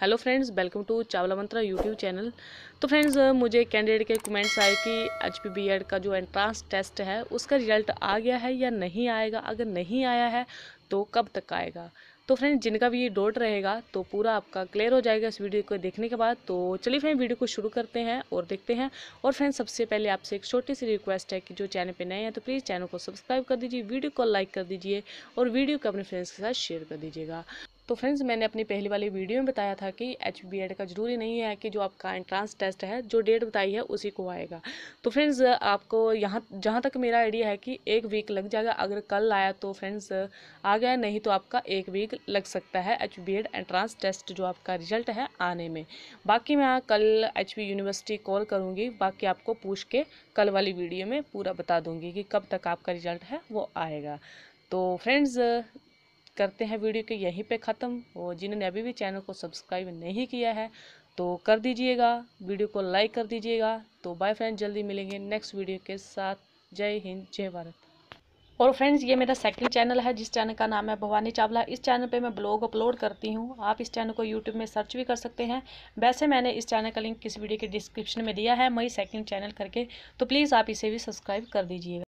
hello friends welcome to Chawla Mantra YouTube channel तो friends मुझे candidate के कमेंट्स आए कि एच पी बी एड का जो एंट्रांस टेस्ट है उसका रिजल्ट आ गया है या नहीं आएगा अगर नहीं आया है तो कब तक आएगा तो फ्रेंड्स जिनका भी ये डोट रहेगा तो पूरा आपका क्लियर हो जाएगा इस वीडियो को देखने के बाद तो चलिए फ्रेंड वीडियो को शुरू करते हैं और देखते हैं और फ्रेंड्स सबसे पहले आपसे एक छोटी सी रिक्वेस्ट है कि जो चैनल पे नए हैं तो प्लीज़ चैनल को सब्सक्राइब कर दीजिए वीडियो को लाइक कर दीजिए और वीडियो को अपने फ्रेंड्स के साथ शेयर कर दीजिएगा तो फ्रेंड्स मैंने अपनी पहली वाली वीडियो में बताया था कि एच बी एड का ज़रूरी नहीं है कि जो आपका एंट्रांस टेस्ट है जो डेट बताई है उसी को आएगा तो फ्रेंड्स आपको यहाँ जहाँ तक मेरा आइडिया है कि एक वीक लग जाएगा अगर कल आया तो फ्रेंड्स आ गया नहीं तो आपका एक वीक लग सकता है H B Ed entrance test जो आपका रिजल्ट है आने में बाकी मैं कल एच यूनिवर्सिटी कॉल करूँगी बाकी आपको पूछ के कल वाली वीडियो में पूरा बता दूँगी कि कब तक आपका रिजल्ट है वो आएगा तो फ्रेंड्स करते हैं वीडियो के यहीं पे ख़त्म और जिन्होंने अभी भी चैनल को सब्सक्राइब नहीं किया है तो कर दीजिएगा वीडियो को लाइक कर दीजिएगा तो बाय फ्रेंड जल्दी मिलेंगे नेक्स्ट वीडियो के साथ जय हिंद जय भारत और फ्रेंड्स ये मेरा सेकंड चैनल है जिस चैनल का नाम है भवानी चावला इस चैनल पे मैं ब्लॉग अपलोड करती हूँ आप इस चैनल को यूट्यूब में सर्च भी कर सकते हैं वैसे मैंने इस चैनल का लिंक किस वीडियो के डिस्क्रिप्शन में दिया है मई सेकंड चैनल करके तो प्लीज़ आप इसे भी सब्सक्राइब कर दीजिएगा